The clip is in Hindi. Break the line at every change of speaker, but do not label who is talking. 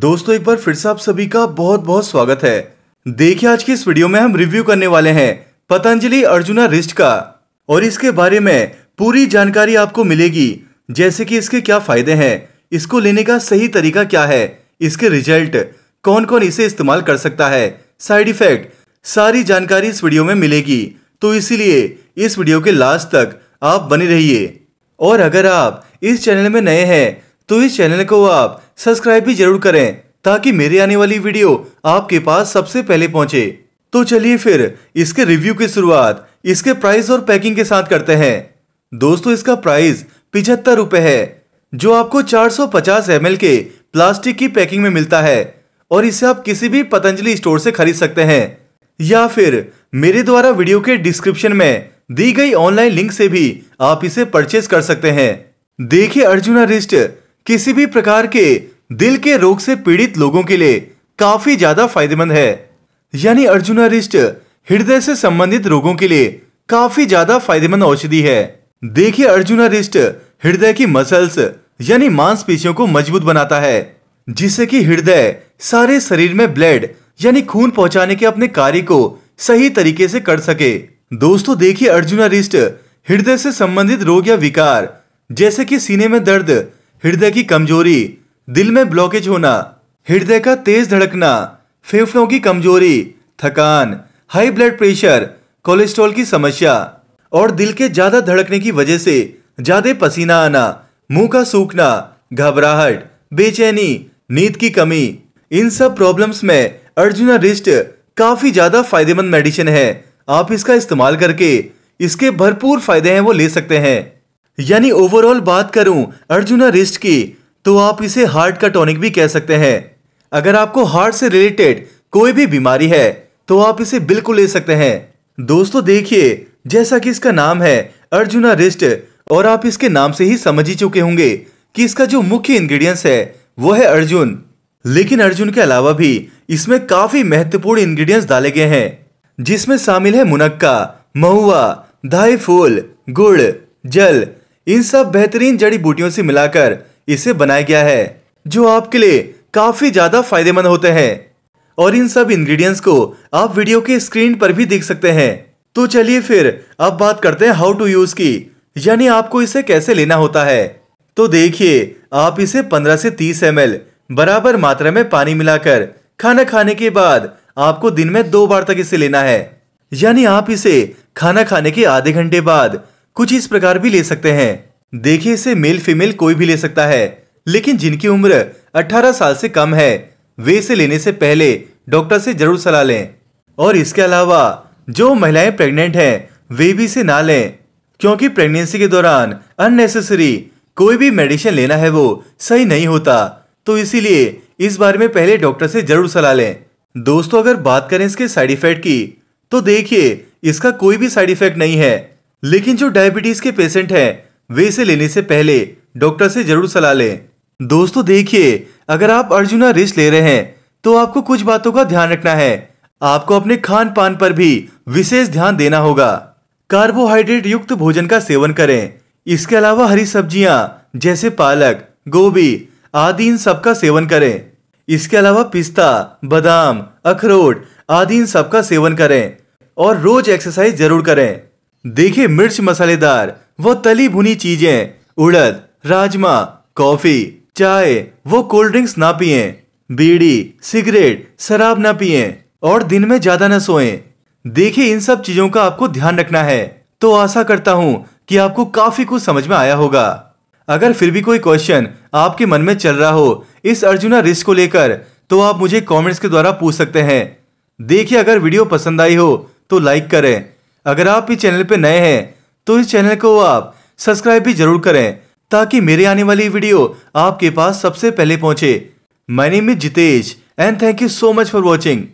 दोस्तों एक बार फिर से आप सभी का बहुत बहुत स्वागत है देखिए आज की इस वीडियो में हम रिव्यू करने वाले हैं पतंजलि अर्जुना रिस्ट का और इसके बारे में पूरी जानकारी आपको मिलेगी जैसे कि इसके क्या फायदे हैं इसको लेने का सही तरीका क्या है इसके रिजल्ट कौन कौन इसे इस्तेमाल कर सकता है साइड इफेक्ट सारी जानकारी इस वीडियो में मिलेगी तो इसीलिए इस वीडियो के लास्ट तक आप बने रहिए और अगर आप इस चैनल में नए हैं तो इस चैनल को आप सब्सक्राइब भी जरूर करें ताकि मेरी आने वाली वीडियो आपके पास सबसे पहले पहुंचे तो चलिए फिर इसके रिव्यू की शुरुआत इसके प्राइस और पैकिंग के साथ करते हैं दोस्तों इसका प्राइस पिछहत्तर रुपए है जो आपको 450 ml के प्लास्टिक की पैकिंग में मिलता है और इसे आप किसी भी पतंजलि स्टोर से खरीद सकते हैं या फिर मेरे द्वारा वीडियो के डिस्क्रिप्शन में दी गई ऑनलाइन लिंक से भी आप इसे परचेज कर सकते हैं देखिए अर्जुना रिस्ट किसी भी प्रकार के दिल के रोग से पीड़ित लोगों के लिए काफी ज्यादा फायदेमंद है यानी अर्जुन रिष्ट हृदय से संबंधित रोगों के लिए काफी ज्यादा फायदेमंद औषधि है देखिए अर्जुन रिष्ट हृदय की मसल्स यानी मांसपेशियों को मजबूत बनाता है जिससे कि हृदय सारे शरीर में ब्लड यानी खून पहुंचाने के अपने कार्य को सही तरीके से कर सके दोस्तों देखिए अर्जुना रिस्ट हृदय से संबंधित रोग या विकार जैसे कि सीने में दर्द हृदय की कमजोरी दिल में ब्लॉकेज होना हृदय का तेज धड़कना फेफड़ों की कमजोरी थकान हाई ब्लड प्रेशर कोलेस्ट्रॉल की समस्या और दिल के ज्यादा धड़कने की वजह से ज्यादा पसीना आना मुंह का सूखना घबराहट बेचैनी नींद की कमी इन सब प्रॉब्लम्स में अर्जुन रिस्ट काफी ज्यादा फायदेमंद मेडिसिन है आप इसका इस्तेमाल करके इसके भरपूर फायदे हैं वो ले सकते हैं यानी ओवरऑल बात करूं अर्जुना रिस्ट की तो आप इसे हार्ट का टॉनिक भी कह सकते हैं अगर आपको हार्ट से रिलेटेड कोई भी बीमारी है तो आप इसे बिल्कुल ले सकते हैं दोस्तों देखिए जैसा कि इसका नाम है अर्जुना रिस्ट और आप इसके नाम से ही समझ ही चुके होंगे कि इसका जो मुख्य इंग्रेडिएंट्स है वो है अर्जुन लेकिन अर्जुन के अलावा भी इसमें काफी महत्वपूर्ण इंग्रेडिएंट्स डाले गए हैं जिसमें शामिल है मुनक्का महुआ धाई फूल गुड़ जल इन सब बेहतरीन जड़ी बूटियों से मिलाकर इसे बनाया गया है जो आपके लिए काफी ज्यादा फायदेमंद होते हैं और इन सब इंग्रेडिएंट्स को आप वीडियो के स्क्रीन पर भी देख सकते हैं तो चलिए फिर अब बात करते हैं हाउ टू यूज की यानी आपको इसे कैसे लेना होता है तो देखिए आप इसे 15 से 30 एम बराबर मात्रा में पानी मिलाकर खाना खाने के बाद आपको दिन में दो बार तक इसे लेना है यानी आप इसे खाना खाने के आधे घंटे बाद कुछ इस प्रकार भी ले सकते हैं देखिए इसे मेल फीमेल कोई भी ले सकता है लेकिन जिनकी उम्र 18 साल से कम है वे इसे लेने से पहले डॉक्टर से जरूर सलाह लें और इसके अलावा जो महिलाएं प्रेग्नेंट हैं वे भी इसे ना लें क्योंकि प्रेगनेंसी के दौरान अननेसेसरी कोई भी मेडिसिन लेना है वो सही नहीं होता तो इसीलिए इस बारे में पहले डॉक्टर से जरूर सलाह लें दोस्तों अगर बात करें इसके साइड इफेक्ट की तो देखिए इसका कोई भी साइड इफेक्ट नहीं है लेकिन जो डायबिटीज के पेशेंट है वे इसे लेने से पहले डॉक्टर से जरूर सलाह लें दोस्तों देखिए अगर आप अर्जुना रिच ले रहे हैं तो आपको कुछ बातों का ध्यान रखना है आपको अपने खान पान पर भी विशेष ध्यान देना होगा कार्बोहाइड्रेट युक्त भोजन का सेवन करें इसके अलावा हरी सब्जियां जैसे पालक गोभी आदि इन सब का सेवन करें इसके अलावा पिस्ता बादाम अखरोट आदि इन सब का सेवन करें और रोज एक्सरसाइज जरूर करें देखे मिर्च मसालेदार वो तली भुनी चीजें उड़द राजमा कॉफी चाय वो कोल्ड ड्रिंक्स ना पिए बीड़ी सिगरेट शराब ना पिए और दिन में ज्यादा ना सोए देखिए इन सब चीजों का आपको ध्यान रखना है तो आशा करता हूँ कि आपको काफी कुछ समझ में आया होगा अगर फिर भी कोई क्वेश्चन आपके मन में चल रहा हो इस अर्जुना रिस्क को लेकर तो आप मुझे कमेंट्स के द्वारा पूछ सकते हैं देखिए अगर वीडियो पसंद आई हो तो लाइक करें अगर आप इस चैनल पर नए हैं तो इस चैनल को आप सब्सक्राइब भी जरूर करें ताकि मेरी आने वाली वीडियो आपके पास सबसे पहले पहुंचे my name is Jitesh and thank you so much for watching